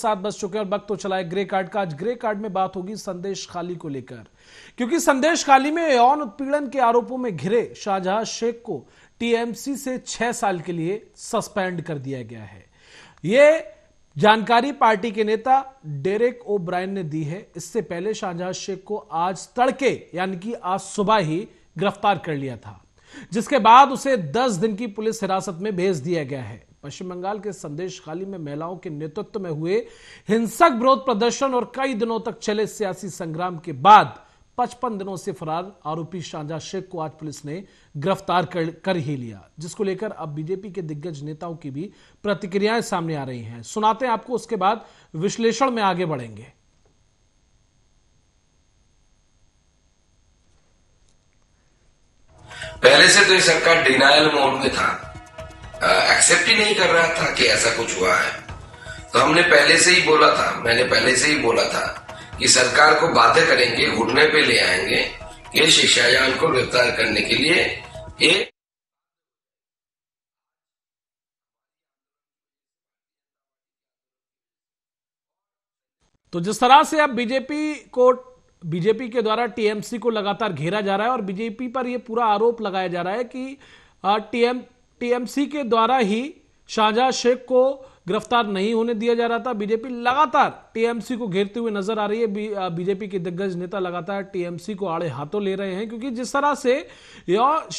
साथ बस चुके और वक्त तो चला है ग्रे कार्ड का आज ग्रे कार्ड में बात होगी संदेश खाली को लेकर क्योंकि संदेश खाली में यौन उत्पीड़न के आरोपों में घिरे शाहजहां शेख को टीएमसी से छह साल के लिए सस्पेंड कर दिया गया है यह जानकारी पार्टी के नेता डेरेक ओ ब्रायन ने दी है इससे पहले शाहजहां शेख को आज तड़के यानी कि आज सुबह ही गिरफ्तार कर लिया था जिसके बाद उसे दस दिन की पुलिस हिरासत में भेज दिया गया है पश्चिम बंगाल के संदेश खाली में महिलाओं के नेतृत्व में हुए हिंसक विरोध प्रदर्शन और कई दिनों तक चले सियासी संग्राम के बाद पचपन दिनों से फरार आरोपी शांजा शेख को आज पुलिस ने गिरफ्तार कर, कर ही लिया जिसको लेकर अब बीजेपी के दिग्गज नेताओं की भी प्रतिक्रियाएं सामने आ रही हैं सुनाते हैं आपको उसके बाद विश्लेषण में आगे बढ़ेंगे पहले से तो ये सरकार डिनायल मोड में था एक्सेप्ट ही नहीं कर रहा था कि ऐसा कुछ हुआ है तो हमने पहले से ही बोला था मैंने पहले से ही बोला था कि सरकार को बातें करेंगे घुटने पे ले आएंगे ये शिक्षायान को गिरफ्तार करने के लिए ये तो जिस तरह से अब बीजेपी को बीजेपी के द्वारा टीएमसी को लगातार घेरा जा रहा है और बीजेपी पर यह पूरा आरोप लगाया जा रहा है कि टीएम टीएमसी के द्वारा ही शाहजहा शेख को गिरफ्तार नहीं होने दिया जा रहा था बीजेपी लगातार टीएमसी को घेरते हुए नजर आ रही है बीजेपी के दिग्गज नेता लगातार टीएमसी को आड़े हाथों ले रहे हैं क्योंकि जिस तरह से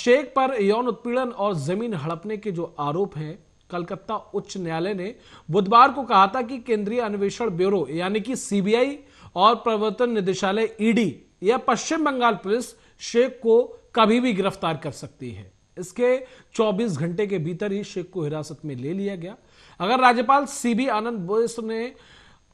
शेख पर यौन उत्पीड़न और जमीन हड़पने के जो आरोप हैं कलकत्ता उच्च न्यायालय ने बुधवार को कहा था कि केंद्रीय अन्वेषण ब्यूरो यानी कि सीबीआई और प्रवर्तन निदेशालय ईडी या पश्चिम बंगाल पुलिस शेख को कभी भी गिरफ्तार कर सकती है इसके 24 घंटे के भीतर ही शेख को हिरासत में ले लिया गया अगर राज्यपाल सी बी आनंद बोस ने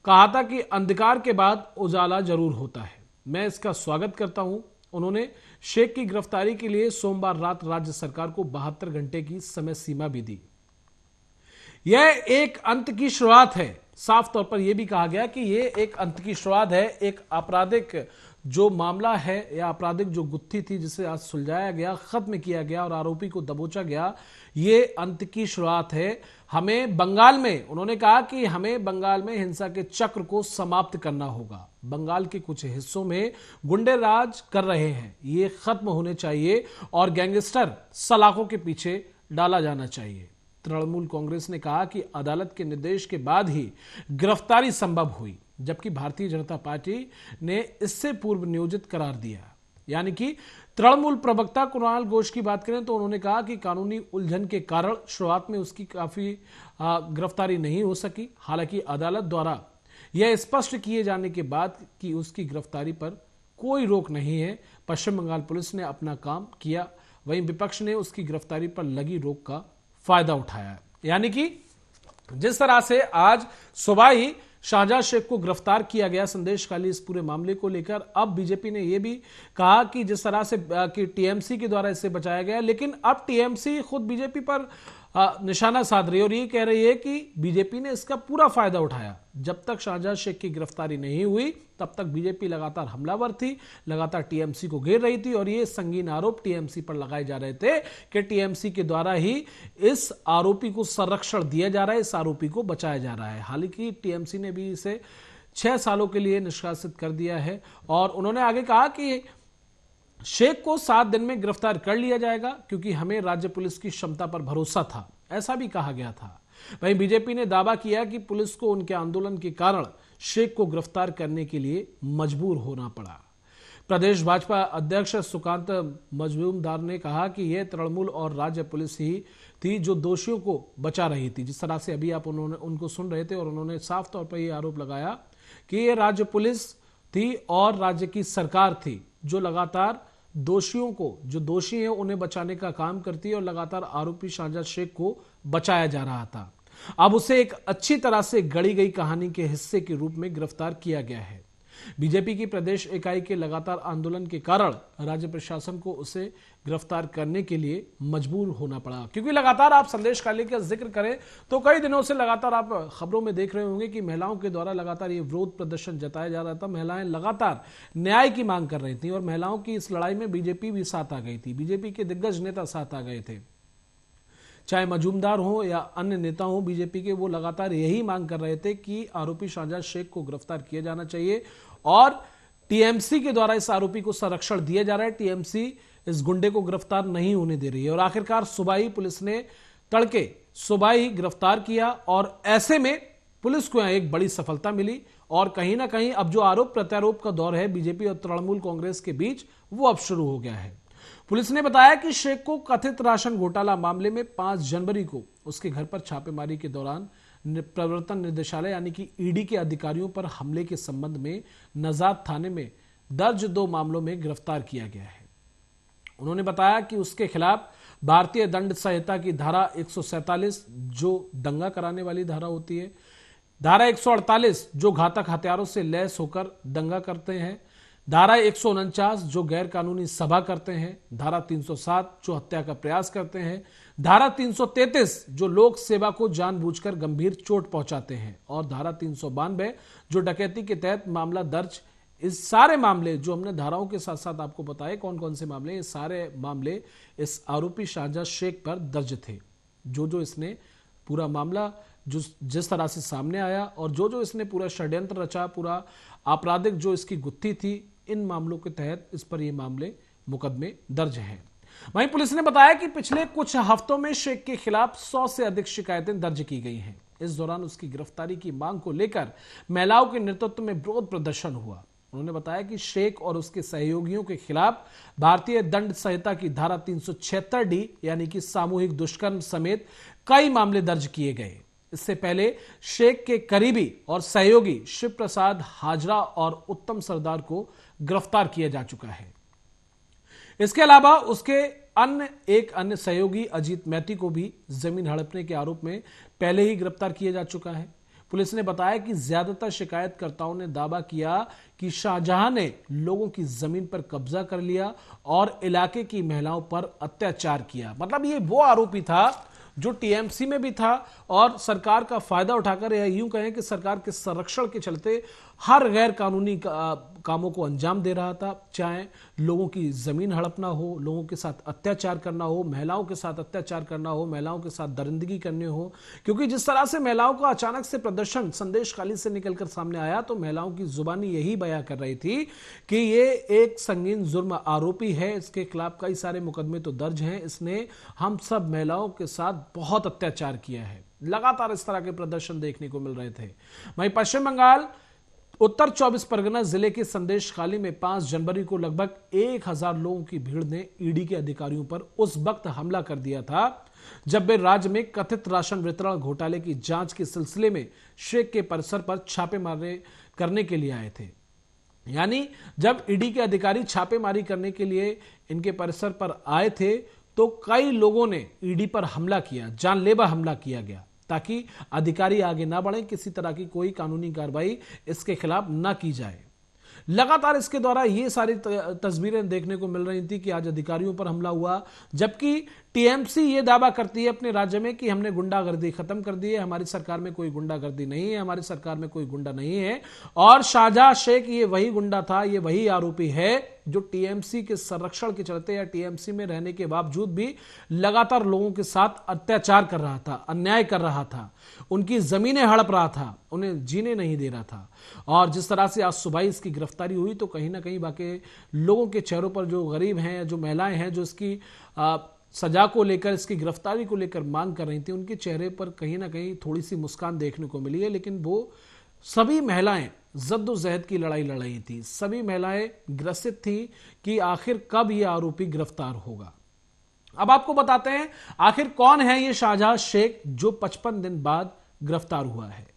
कहा था कि अंधकार के बाद उजाला जरूर होता है मैं इसका स्वागत करता हूं उन्होंने शेख की गिरफ्तारी के लिए सोमवार रात राज्य सरकार को बहत्तर घंटे की समय सीमा भी दी यह एक अंत की शुरुआत है साफ तौर पर यह भी कहा गया कि यह एक अंत की शुरुआत है एक आपराधिक जो मामला है या आपराधिक जो गुत्थी थी जिसे आज सुलझाया गया खत्म किया गया और आरोपी को दबोचा गया ये अंत की शुरुआत है हमें बंगाल में उन्होंने कहा कि हमें बंगाल में हिंसा के चक्र को समाप्त करना होगा बंगाल के कुछ हिस्सों में गुंडे राज कर रहे हैं ये खत्म होने चाहिए और गैंगस्टर सलाखों के पीछे डाला जाना चाहिए तृणमूल कांग्रेस ने कहा कि अदालत के निर्देश के बाद ही गिरफ्तारी संभव हुई जबकि भारतीय जनता पार्टी ने इससे पूर्व नियोजित करार दिया यानी कि तृणमूल प्रवक्ता कुणाल घोष की बात करें तो उन्होंने कहा कि कानूनी उलझन के कारण शुरुआत में उसकी काफी गिरफ्तारी नहीं हो सकी हालांकि अदालत द्वारा यह स्पष्ट किए जाने के बाद कि उसकी गिरफ्तारी पर कोई रोक नहीं है पश्चिम बंगाल पुलिस ने अपना काम किया वहीं विपक्ष ने उसकी गिरफ्तारी पर लगी रोक का फायदा उठाया यानी कि जिस तरह से आज सुबह ही शाहजहा शेख को गिरफ्तार किया गया संदेश खाली इस पूरे मामले को लेकर अब बीजेपी ने यह भी कहा कि जिस तरह से कि टीएमसी के द्वारा इसे बचाया गया लेकिन अब टीएमसी खुद बीजेपी पर निशाना साध रही है और ये कह रही है कि बीजेपी ने इसका पूरा फायदा उठाया जब तक शाहजहां शेख की गिरफ्तारी नहीं हुई तब तक बीजेपी लगातार हमलावर थी लगातार टीएमसी को घेर रही थी और ये संगीन आरोप टीएमसी पर लगाए जा रहे थे कि टीएमसी के द्वारा ही इस आरोपी को संरक्षण दिया जा रहा है इस आरोपी को बचाया जा रहा है हालांकि टीएमसी ने भी इसे छह सालों के लिए निष्कासित कर दिया है और उन्होंने आगे कहा कि शेख को सात दिन में गिरफ्तार कर लिया जाएगा क्योंकि हमें राज्य पुलिस की क्षमता पर भरोसा था ऐसा भी कहा गया था वहीं बीजेपी ने दावा किया कि पुलिस को उनके आंदोलन के कारण शेख को गिरफ्तार करने के लिए मजबूर होना पड़ा प्रदेश भाजपा अध्यक्ष सुकांत मजूमदार ने कहा कि यह तृणमूल और राज्य पुलिस ही थी जो दोषियों को बचा रही थी जिस तरह से अभी आप उन्होंने उनको सुन रहे थे और उन्होंने साफ तौर पर यह आरोप लगाया कि यह राज्य पुलिस थी और राज्य की सरकार थी जो लगातार दोषियों को जो दोषी हैं उन्हें बचाने का काम करती है और लगातार आरोपी शाहजा शेख को बचाया जा रहा था अब उसे एक अच्छी तरह से गड़ी गई कहानी के हिस्से के रूप में गिरफ्तार किया गया है बीजेपी की प्रदेश इकाई के लगातार आंदोलन के कारण राज्य प्रशासन को उसे गिरफ्तार करने के लिए मजबूर होना पड़ा क्योंकि लगातार आप संदेश काले का जिक्र करें तो कई दिनों से लगातार आप खबरों में देख रहे होंगे कि महिलाओं के द्वारा लगातार ये विरोध प्रदर्शन जताया जा रहा था महिलाएं लगातार न्याय की मांग कर रही थी और महिलाओं की इस लड़ाई में बीजेपी भी साथ आ गई थी बीजेपी के दिग्गज नेता साथ आ गए थे चाहे मजूमदार हों या अन्य नेता हों बीजेपी के वो लगातार यही मांग कर रहे थे कि आरोपी शाहजहा शेख को गिरफ्तार किया जाना चाहिए और टीएमसी के द्वारा इस आरोपी को संरक्षण दिया जा रहा है टीएमसी इस गुंडे को गिरफ्तार नहीं होने दे रही है और आखिरकार सुबह ही पुलिस ने तड़के सुबह ही गिरफ्तार किया और ऐसे में पुलिस को यहां एक बड़ी सफलता मिली और कहीं ना कहीं अब जो आरोप प्रत्यारोप का दौर है बीजेपी और तृणमूल कांग्रेस के बीच वो अब शुरू हो गया है पुलिस ने बताया कि शेख को कथित राशन घोटाला मामले में 5 जनवरी को उसके घर पर छापेमारी के दौरान प्रवर्तन निदेशालय यानी कि ईडी के अधिकारियों पर हमले के संबंध में नजाद थाने में दर्ज दो मामलों में गिरफ्तार किया गया है उन्होंने बताया कि उसके खिलाफ भारतीय दंड संहिता की धारा 147 जो दंगा कराने वाली धारा होती है धारा 148 जो घातक हथियारों से लैस होकर दंगा करते हैं धारा एक जो गैर कानूनी सभा करते हैं धारा 307 जो हत्या का प्रयास करते हैं धारा 333 जो लोक सेवा को जानबूझकर गंभीर चोट पहुंचाते हैं और धारा तीन जो डकैती के तहत मामला दर्ज इस सारे मामले जो हमने धाराओं के साथ साथ आपको बताए कौन कौन से मामले ये सारे मामले इस आरोपी शाहजहा शेख पर दर्ज थे जो जो इसने पूरा मामला जो जिस तरह से सामने आया और जो जो इसने पूरा षड्यंत्र रचा पूरा आपराधिक जो इसकी गुत्थी थी इन मामलों के तहत इस पर ये मामले मुकदमे दर्ज हैं वहीं पुलिस ने बताया कि पिछले कुछ हफ्तों में शेख के खिलाफ सौ से अधिक शिकायतें दर्ज की गई हैं इस दौरान उसकी गिरफ्तारी की मांग को लेकर महिलाओं के नेतृत्व में विरोध प्रदर्शन हुआ उन्होंने बताया कि शेख और उसके सहयोगियों के खिलाफ भारतीय दंड संहिता की धारा तीन डी यानी कि सामूहिक दुष्कर्म समेत कई मामले दर्ज किए गए इससे पहले शेख के करीबी और सहयोगी शिव प्रसाद हाजरा और उत्तम सरदार को गिरफ्तार किया जा चुका है इसके अलावा उसके अन्य एक अन्य सहयोगी अजीत मैती को भी जमीन हड़पने के आरोप में पहले ही गिरफ्तार किया जा चुका है पुलिस ने बताया कि ज्यादातर शिकायतकर्ताओं ने दावा किया कि शाहजहां ने लोगों की जमीन पर कब्जा कर लिया और इलाके की महिलाओं पर अत्याचार किया मतलब ये वो आरोपी था जो टीएमसी में भी था और सरकार का फायदा उठाकर यह यूं कहें कि सरकार के संरक्षण के चलते हर गैर कानूनी का, कामों को अंजाम दे रहा था चाहे लोगों की ज़मीन हड़पना हो लोगों के साथ अत्याचार करना हो महिलाओं के साथ अत्याचार करना हो महिलाओं के साथ दरिंदगी करनी हो क्योंकि जिस तरह से महिलाओं का अचानक से प्रदर्शन संदेश खाली से निकलकर सामने आया तो महिलाओं की जुबानी यही बयां कर रही थी कि ये एक संगीन जुर्म आरोपी है इसके खिलाफ कई सारे मुकदमे तो दर्ज हैं इसने हम सब महिलाओं के साथ बहुत अत्याचार किया है लगातार इस तरह के प्रदर्शन देखने को मिल रहे थे वहीं पश्चिम बंगाल उत्तर 24 परगना जिले के संदेश खाली में 5 जनवरी को लगभग 1000 लोगों की भीड़ ने ईडी के अधिकारियों पर उस वक्त हमला कर दिया था जब वे राज्य में कथित राशन वितरण घोटाले की जांच के सिलसिले में शेख के परिसर पर छापे मारने करने के लिए आए थे यानी जब ईडी के अधिकारी छापेमारी करने के लिए इनके परिसर पर आए थे तो कई लोगों ने ईडी पर हमला किया जानलेवा हमला किया गया ताकि अधिकारी आगे ना बढ़े किसी तरह की कोई कानूनी कार्रवाई इसके खिलाफ ना की जाए लगातार इसके द्वारा ये सारी तस्वीरें देखने को मिल रही थी कि आज अधिकारियों पर हमला हुआ जबकि टीएमसी ये दावा करती है अपने राज्य में कि हमने गुंडागर्दी खत्म कर दी है हमारी सरकार में कोई गुंडागर्दी नहीं है हमारी सरकार में कोई गुंडा नहीं है और शाहजहा शेख ये वही गुंडा था ये वही आरोपी है जो टीएमसी के संरक्षण के चलते या टीएमसी में रहने के बावजूद भी लगातार लोगों के साथ अत्याचार कर रहा था अन्याय कर रहा था उनकी जमीनें हड़प रहा था उन्हें जीने नहीं दे रहा था और जिस तरह से आज सुबह इसकी गिरफ्तारी हुई तो कहीं ना कहीं बाकी लोगों के चेहरों पर जो गरीब हैं जो महिलाएं हैं जो इसकी सजा को लेकर इसकी गिरफ्तारी को लेकर मांग कर रही थी उनके चेहरे पर कहीं ना कहीं थोड़ी सी मुस्कान देखने को मिली है लेकिन वो सभी महिलाएं जद्दोजहद की लड़ाई लड़ रही थी सभी महिलाएं ग्रसित थी कि आखिर कब ये आरोपी गिरफ्तार होगा अब आपको बताते हैं आखिर कौन है ये शाहजहां शेख जो 55 दिन बाद गिरफ्तार हुआ है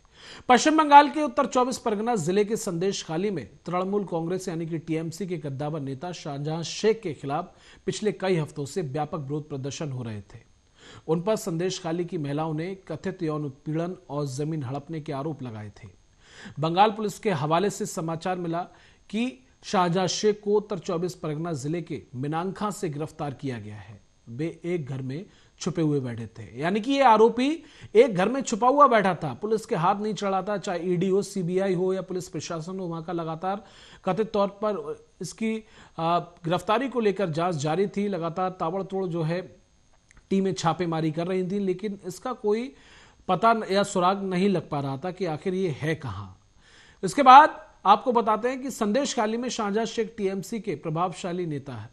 पश्चिम बंगाल के उत्तर 24 परगना जिले के संदेश खाली में तृणमूल कांग्रेस यानी कि टीएमसी के गद्दावर नेता शाहजहां शेख के खिलाफ पिछले कई हफ्तों से व्यापक विरोध प्रदर्शन हो रहे थे उन पर संदेश खाली की महिलाओं ने कथित यौन उत्पीड़न और जमीन हड़पने के आरोप लगाए थे बंगाल पुलिस के हवाले से समाचार मिला कि शाहजहां शेख को उत्तर चौबीस परगना जिले के मिनांखा से गिरफ्तार किया गया है वे एक घर में छुपे हुए बैठे थे यानी कि ये आरोपी एक घर में छुपा हुआ बैठा था पुलिस के हाथ नहीं चढ़ा था चाहे ईडी e हो सीबीआई हो या पुलिस प्रशासन हो वहां का लगातार कथित तौर पर इसकी गिरफ्तारी को लेकर जांच जारी थी लगातार ताबड़तोड़ जो है टीमें छापेमारी कर रही थी लेकिन इसका कोई पता या सुराग नहीं लग पा रहा था कि आखिर ये है कहाँ इसके बाद आपको बताते हैं कि संदेश खाली में शाहजहा शेख टीएमसी के प्रभावशाली नेता है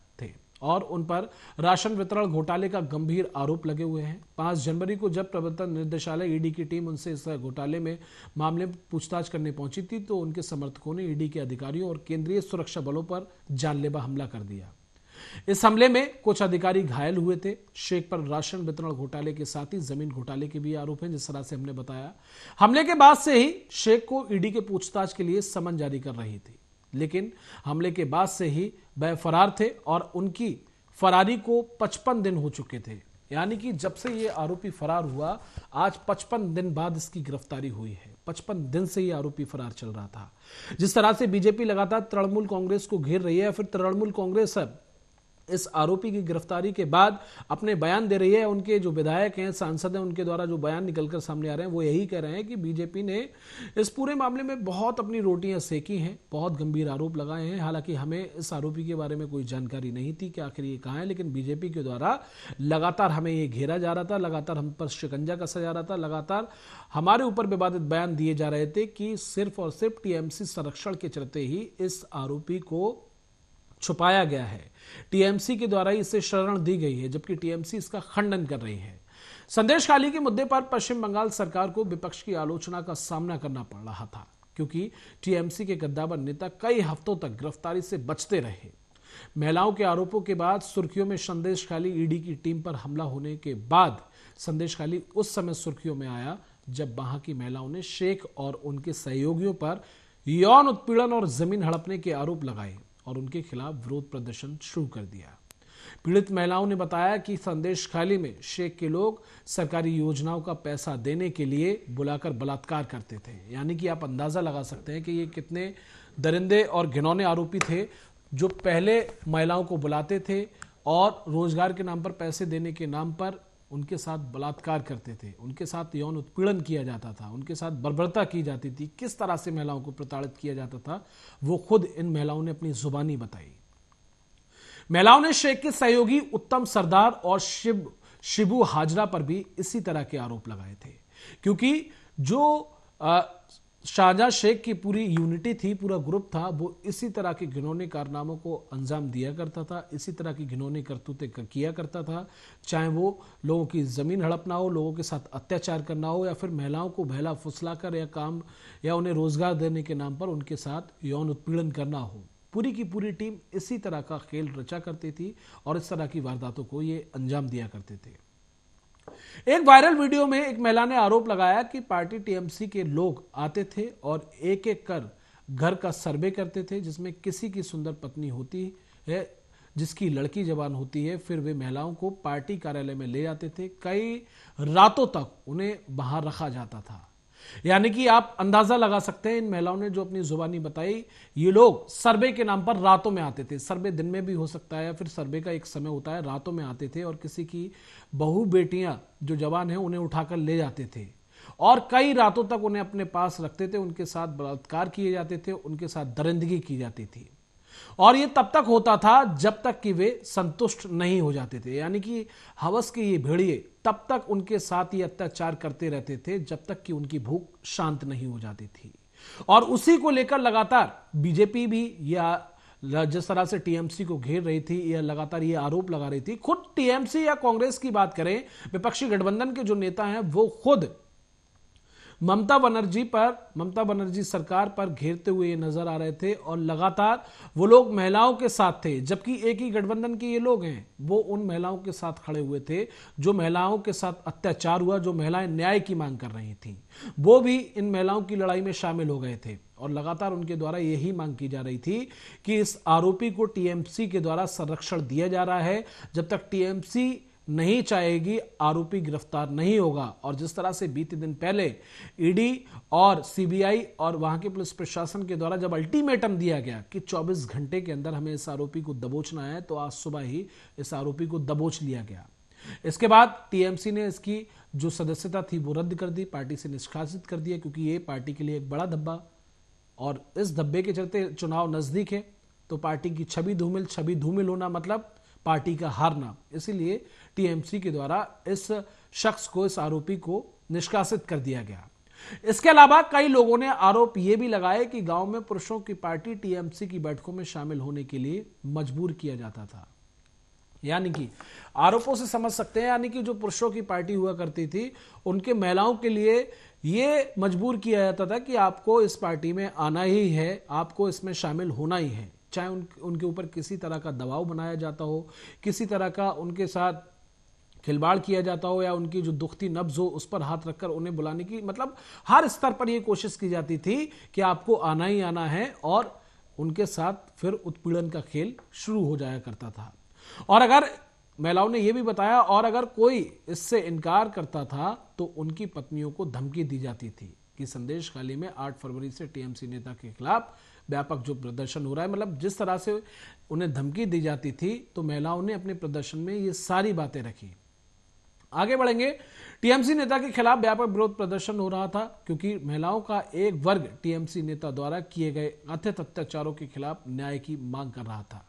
और उन पर राशन वितरण घोटाले का गंभीर आरोप लगे हुए हैं पांच जनवरी को जब प्रवर्तन निदेशालय ईडी की टीम उनसे इस घोटाले में मामले पूछताछ करने पहुंची थी तो उनके समर्थकों ने ईडी के अधिकारियों और केंद्रीय सुरक्षा बलों पर जानलेवा हमला कर दिया इस हमले में कुछ अधिकारी घायल हुए थे शेख पर राशन वितरण घोटाले के साथ ही जमीन घोटाले के भी आरोप हैं जिस तरह से हमने बताया हमले के बाद से ही शेख को ईडी के पूछताछ के लिए समन जारी कर रही थी लेकिन हमले के बाद से ही वह फरार थे और उनकी फरारी को 55 दिन हो चुके थे यानी कि जब से ये आरोपी फरार हुआ आज 55 दिन बाद इसकी गिरफ्तारी हुई है 55 दिन से ये आरोपी फरार चल रहा था जिस तरह से बीजेपी लगातार तृणमूल कांग्रेस को घेर रही है फिर तृणमूल कांग्रेस अब इस आरोपी की गिरफ्तारी के बाद अपने बयान दे रही है उनके जो विधायक हैं सांसद हैं उनके द्वारा जो बयान निकलकर सामने आ रहे हैं वो यही कह रहे हैं कि बीजेपी ने इस पूरे मामले में बहुत अपनी रोटियां सेकी हैं बहुत गंभीर आरोप लगाए हैं हालांकि हमें इस आरोपी के बारे में कोई जानकारी नहीं थी कि आखिर ये कहाँ है लेकिन बीजेपी के द्वारा लगातार हमें ये घेरा जा रहा था लगातार हम पर शिकंजा कसा जा रहा था लगातार हमारे ऊपर विवादित बयान दिए जा रहे थे कि सिर्फ और सिर्फ टीएमसी संरक्षण के चलते ही इस आरोपी को छुपाया गया है टीएमसी के द्वारा इसे शरण दी गई है जबकि टीएमसी इसका खंडन कर रही है संदेश खाली के मुद्दे पर पश्चिम बंगाल सरकार को विपक्ष की आलोचना का सामना करना पड़ रहा था क्योंकि टीएमसी के गद्दावर नेता कई हफ्तों तक गिरफ्तारी से बचते रहे महिलाओं के आरोपों के बाद सुर्खियों में संदेश खाली ईडी की टीम पर हमला होने के बाद संदेश खाली उस समय सुर्खियों में आया जब वहां की महिलाओं ने शेख और उनके सहयोगियों पर यौन उत्पीड़न और जमीन हड़पने के आरोप लगाए और उनके खिलाफ विरोध प्रदर्शन शुरू कर दिया पीड़ित महिलाओं ने बताया कि संदेश खाली में शेख के लोग सरकारी योजनाओं का पैसा देने के लिए बुलाकर बलात्कार करते थे यानी कि आप अंदाजा लगा सकते हैं कि ये कितने दरिंदे और घिनौने आरोपी थे जो पहले महिलाओं को बुलाते थे और रोजगार के नाम पर पैसे देने के नाम पर उनके साथ बलात्कार करते थे उनके साथ यौन उत्पीड़न किया जाता था उनके साथ बर्बरता की जाती थी किस तरह से महिलाओं को प्रताड़ित किया जाता था वो खुद इन महिलाओं ने अपनी जुबानी बताई महिलाओं ने शेख के सहयोगी उत्तम सरदार और शिव शिबू हाजरा पर भी इसी तरह के आरोप लगाए थे क्योंकि जो आ, शाहजहां शेख की पूरी यूनिटी थी पूरा ग्रुप था वो इसी तरह के घिनौने कारनामों को अंजाम दिया करता था इसी तरह की घिनौने करतूतें कर, किया करता था चाहे वो लोगों की ज़मीन हड़पना हो लोगों के साथ अत्याचार करना हो या फिर महिलाओं को बहला फुसला कर या काम या उन्हें रोज़गार देने के नाम पर उनके साथ यौन उत्पीड़न करना हो पूरी की पूरी टीम इसी तरह का खेल रचा करती थी और इस तरह की वारदातों को ये अंजाम दिया करते थे एक वायरल वीडियो में एक महिला ने आरोप लगाया कि पार्टी टीएमसी के लोग आते थे और एक एक कर घर का सर्वे करते थे जिसमें किसी की सुंदर पत्नी होती है जिसकी लड़की जवान होती है फिर वे महिलाओं को पार्टी कार्यालय में ले जाते थे कई रातों तक उन्हें बाहर रखा जाता था यानी कि आप अंदाजा लगा सकते हैं इन महिलाओं ने जो अपनी जुबानी बताई ये लोग सर्वे के नाम पर रातों में आते थे सर्वे दिन में भी हो सकता है या फिर सर्वे का एक समय होता है रातों में आते थे और किसी की बहु बेटियां जो जवान हैं उन्हें उठाकर ले जाते थे और कई रातों तक उन्हें अपने पास रखते थे उनके साथ बलात्कार किए जाते थे उनके साथ दरिंदगी की जाती थी और ये तब तक होता था जब तक कि वे संतुष्ट नहीं हो जाते थे यानी कि हवस के ये भेड़िए तब तक उनके साथ ये अत्याचार करते रहते थे जब तक कि उनकी भूख शांत नहीं हो जाती थी और उसी को लेकर लगातार बीजेपी भी या जिस तरह से टीएमसी को घेर रही थी या लगातार ये आरोप लगा रही थी खुद टीएमसी या कांग्रेस की बात करें विपक्षी गठबंधन के जो नेता हैं वो खुद ममता बनर्जी पर ममता बनर्जी सरकार पर घेरते हुए ये नजर आ रहे थे और लगातार वो लोग महिलाओं के साथ थे जबकि एक ही गठबंधन के ये लोग हैं वो उन महिलाओं के साथ खड़े हुए थे जो महिलाओं के साथ अत्याचार हुआ जो महिलाएं न्याय की मांग कर रही थी वो भी इन महिलाओं की लड़ाई में शामिल हो गए थे और लगातार उनके द्वारा यही मांग की जा रही थी कि इस आरोपी को टीएमसी के द्वारा संरक्षण दिया जा रहा है जब तक टीएमसी नहीं चाहेगी आरोपी गिरफ्तार नहीं होगा और जिस तरह से बीते दिन पहले ईडी और सीबीआई और वहां के पुलिस प्रशासन के द्वारा जब अल्टीमेटम दिया गया कि 24 घंटे के अंदर हमें इस आरोपी को दबोचना है तो आज सुबह ही इस आरोपी को दबोच लिया गया इसके बाद टीएमसी ने इसकी जो सदस्यता थी वो रद्द कर दी पार्टी से निष्कासित कर दिया क्योंकि ये पार्टी के लिए एक बड़ा धब्बा और इस धब्बे के चलते चुनाव नजदीक है तो पार्टी की छवि धूमिल छवि धूमिल होना मतलब पार्टी का हारना इसीलिए टीएमसी के द्वारा इस शख्स को इस आरोपी को निष्कासित कर दिया गया इसके अलावा कई लोगों ने आरोप यह भी लगाए कि गांव में पुरुषों की पार्टी टीएमसी की बैठकों में शामिल होने के लिए मजबूर किया जाता था यानी कि आरोपों से समझ सकते हैं यानी कि जो पुरुषों की पार्टी हुआ करती थी उनके महिलाओं के लिए ये मजबूर किया जाता था कि आपको इस पार्टी में आना ही है आपको इसमें शामिल होना ही है चाहे उन उनके ऊपर किसी तरह का दबाव बनाया जाता हो किसी तरह का उनके साथ खिलवाड़ किया जाता हो या उनकी जो दुखती नब्ज हो उस पर हाथ रखकर उन्हें बुलाने की मतलब हर स्तर पर यह कोशिश की जाती थी कि आपको आना ही आना है और उनके साथ फिर उत्पीड़न का खेल शुरू हो जाया करता था और अगर महिलाओं ने यह भी बताया और अगर कोई इससे इनकार करता था तो उनकी पत्नियों को धमकी दी जाती थी कि संदेश खाली में 8 फरवरी से टीएमसी नेता के खिलाफ व्यापक जो प्रदर्शन हो रहा है मतलब जिस तरह से उन्हें धमकी दी जाती थी तो महिलाओं ने अपने प्रदर्शन में ये सारी बातें रखी आगे बढ़ेंगे टीएमसी नेता के खिलाफ व्यापक विरोध प्रदर्शन हो रहा था क्योंकि महिलाओं का एक वर्ग टीएमसी नेता द्वारा किए गए कथित अत्याचारों के खिलाफ न्याय की मांग कर रहा था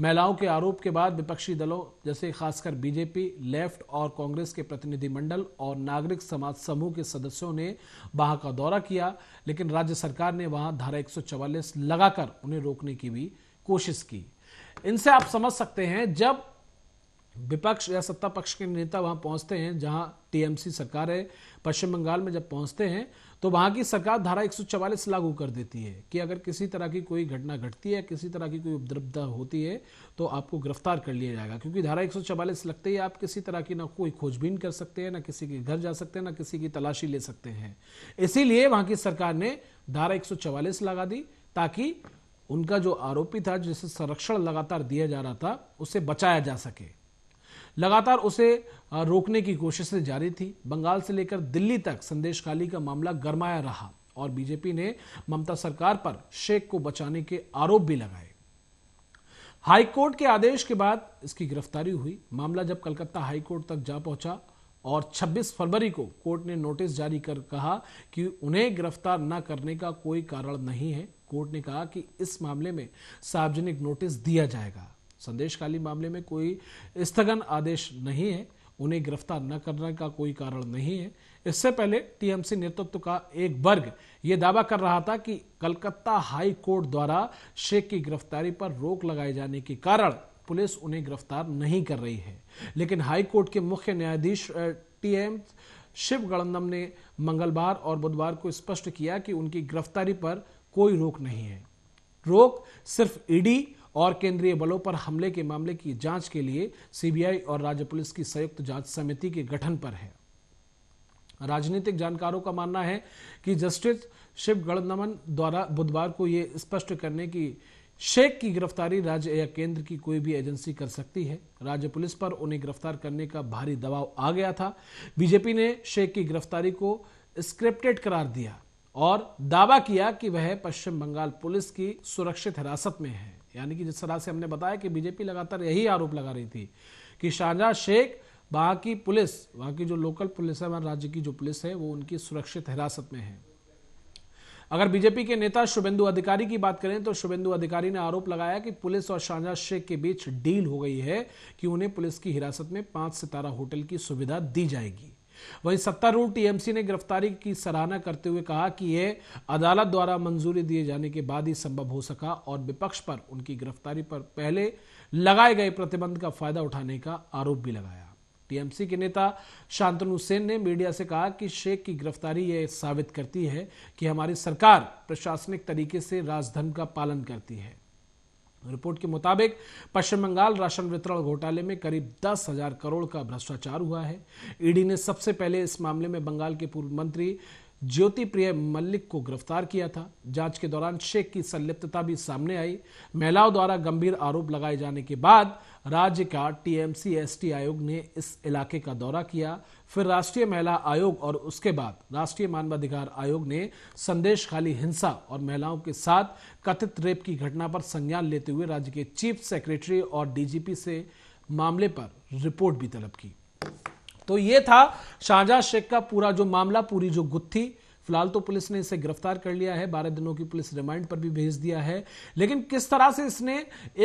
महिलाओं के आरोप के बाद विपक्षी दलों जैसे खासकर बीजेपी लेफ्ट और कांग्रेस के प्रतिनिधिमंडल और नागरिक समाज समूह के सदस्यों ने वहां का दौरा किया लेकिन राज्य सरकार ने वहां धारा एक लगाकर उन्हें रोकने की भी कोशिश की इनसे आप समझ सकते हैं जब विपक्ष या सत्ता पक्ष के नेता वहां पहुंचते हैं जहां टीएमसी सरकार है पश्चिम बंगाल में जब पहुंचते हैं तो वहां की सरकार धारा एक लागू कर देती है कि अगर किसी तरह की कोई घटना घटती है किसी तरह की कोई उपद्रवता होती है तो आपको गिरफ्तार कर लिया जाएगा क्योंकि धारा एक लगते ही आप किसी तरह की ना कोई खोजबीन कर सकते हैं ना किसी के घर जा सकते हैं ना किसी की तलाशी ले सकते हैं इसीलिए वहां की सरकार ने धारा एक लगा दी ताकि उनका जो आरोपी था जिसे संरक्षण लगातार दिया जा रहा था उसे बचाया जा सके लगातार उसे रोकने की कोशिशें जारी थी बंगाल से लेकर दिल्ली तक संदेश खाली का मामला गरमाया रहा और बीजेपी ने ममता सरकार पर शेख को बचाने के आरोप भी लगाए हाईकोर्ट के आदेश के बाद इसकी गिरफ्तारी हुई मामला जब कलकत्ता हाईकोर्ट तक जा पहुंचा और 26 फरवरी को कोर्ट ने नोटिस जारी कर कहा कि उन्हें गिरफ्तार न करने का कोई कारण नहीं है कोर्ट ने कहा कि इस मामले में सार्वजनिक नोटिस दिया जाएगा संदेश काली मामले में कोई स्थगन आदेश नहीं है उन्हें गिरफ्तार न करने का कोई कारण नहीं है इससे पहले टीएमसी नेतृत्व का एक वर्ग ये दावा कर रहा था कि कलकत्ता हाई कोर्ट द्वारा शेख की गिरफ्तारी पर रोक लगाए जाने के कारण पुलिस उन्हें गिरफ्तार नहीं कर रही है लेकिन हाई कोर्ट के मुख्य न्यायाधीश टीएम शिव गणंदम ने मंगलवार और बुधवार को स्पष्ट किया कि उनकी गिरफ्तारी पर कोई रोक नहीं है रोक सिर्फ ईडी और केंद्रीय बलों पर हमले के मामले की जांच के लिए सीबीआई और राज्य पुलिस की संयुक्त जांच समिति के गठन पर है राजनीतिक जानकारों का मानना है कि जस्टिस शिव गणनमन द्वारा बुधवार को यह स्पष्ट करने की शेख की गिरफ्तारी राज्य या केंद्र की कोई भी एजेंसी कर सकती है राज्य पुलिस पर उन्हें गिरफ्तार करने का भारी दबाव आ गया था बीजेपी ने शेख की गिरफ्तारी को स्क्रिप्टेड करार दिया और दावा किया कि वह पश्चिम बंगाल पुलिस की सुरक्षित हिरासत में है यानी कि जिस तरह से हमने बताया कि बीजेपी लगातार यही आरोप लगा रही थी कि शाहजहा शेख वहाँ की पुलिस वहाँ की जो लोकल पुलिस है राज्य की जो पुलिस है वो उनकी सुरक्षित हिरासत में है अगर बीजेपी के नेता शुभेंदु अधिकारी की बात करें तो शुभेंदु अधिकारी ने आरोप लगाया कि पुलिस और शाहजहा शेख के बीच डील हो गई है कि उन्हें पुलिस की हिरासत में पांच सितारा होटल की सुविधा दी जाएगी वहीं सत्तारूढ़ टीएमसी ने गिरफ्तारी की सराहना करते हुए कहा कि यह अदालत द्वारा मंजूरी दिए जाने के बाद ही संभव हो सका और विपक्ष पर उनकी गिरफ्तारी पर पहले लगाए गए प्रतिबंध का फायदा उठाने का आरोप भी लगाया टीएमसी के नेता शांतनु सेन ने मीडिया से कहा कि शेख की गिरफ्तारी यह साबित करती है कि हमारी सरकार प्रशासनिक तरीके से राजधर्म का पालन करती है रिपोर्ट के मुताबिक पश्चिम बंगाल राशन वितरण घोटाले में करीब दस हजार करोड़ का भ्रष्टाचार हुआ है ईडी ने सबसे पहले इस मामले में बंगाल के पूर्व मंत्री ज्योति प्रिय मल्लिक को गिरफ्तार किया था जांच के दौरान शेख की संलिप्तता भी सामने आई महिलाओं द्वारा गंभीर आरोप लगाए जाने के बाद राज्य का टीएमसी एसटी आयोग ने इस इलाके का दौरा किया फिर राष्ट्रीय महिला आयोग और उसके बाद राष्ट्रीय मानवाधिकार आयोग ने संदेश खाली हिंसा और महिलाओं के साथ कथित रेप की घटना पर संज्ञान लेते हुए राज्य के चीफ सेक्रेटरी और डीजीपी से मामले पर रिपोर्ट भी तलब की तो ये था शाहजहां शेख का पूरा जो मामला पूरी जो गुत्थी फिलहाल तो पुलिस ने इसे गिरफ्तार कर लिया है बारह दिनों की पुलिस रिमांड पर भी भेज दिया है लेकिन किस तरह से इसने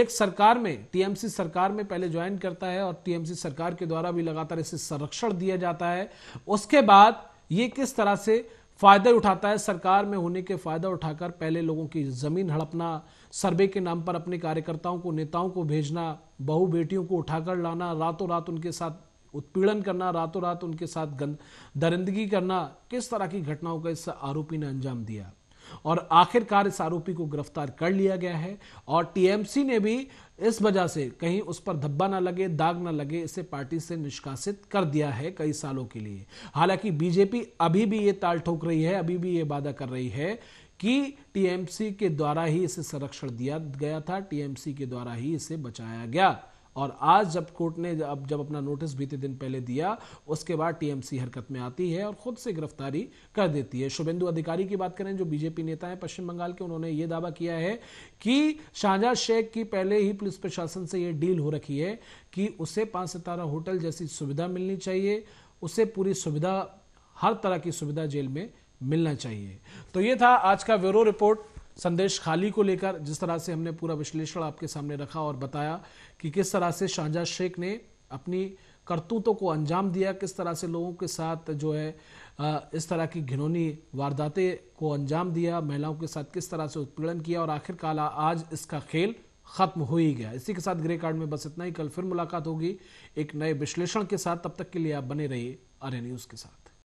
एक सरकार में टीएमसी सरकार में पहले ज्वाइन करता है और टीएमसी सरकार के द्वारा भी लगातार इसे संरक्षण दिया जाता है उसके बाद ये किस तरह से फायदे उठाता है सरकार में होने के फायदा उठाकर पहले लोगों की जमीन हड़पना सर्वे के नाम पर अपने कार्यकर्ताओं को नेताओं को भेजना बहु बेटियों को उठाकर लाना रातों रात उनके साथ उत्पीड़न करना रातों रात उनके साथ दरिंदगी करना किस तरह की घटनाओं का इस आरोपी ने अंजाम दिया और आखिरकार इस आरोपी को गिरफ्तार कर लिया गया है और टीएमसी ने भी इस वजह से कहीं उस पर धब्बा ना लगे दाग ना लगे इसे पार्टी से निष्कासित कर दिया है कई सालों के लिए हालांकि बीजेपी अभी भी ये ताल ठोक रही है अभी भी ये वादा कर रही है कि टीएमसी के द्वारा ही इसे संरक्षण दिया गया था टीएमसी के द्वारा ही इसे बचाया गया और आज जब कोर्ट ने अब जब अपना नोटिस बीते दिन पहले दिया उसके बाद टीएमसी हरकत में आती है और खुद से गिरफ्तारी कर देती है शुभेंदु अधिकारी की बात करें जो बीजेपी नेता है पश्चिम बंगाल के उन्होंने ये दावा किया है कि शाहजहा शेख की पहले ही पुलिस प्रशासन से यह डील हो रखी है कि उसे पांच सितारा होटल जैसी सुविधा मिलनी चाहिए उसे पूरी सुविधा हर तरह की सुविधा जेल में मिलना चाहिए तो ये था आज का ब्यूरो रिपोर्ट संदेश खाली को लेकर जिस तरह से हमने पूरा विश्लेषण आपके सामने रखा और बताया कि किस तरह से शाहजहा शेख ने अपनी करतूतों को अंजाम दिया किस तरह से लोगों के साथ जो है इस तरह की घिनौनी वारदातें को अंजाम दिया महिलाओं के साथ किस तरह से उत्पीड़न किया और आखिरकार आज इसका खेल खत्म हो ही गया इसी के साथ ग्रे कार्ड में बस इतना ही कल फिर मुलाकात होगी एक नए विश्लेषण के साथ तब तक के लिए आप बने रहिए अरे न्यूज़ के साथ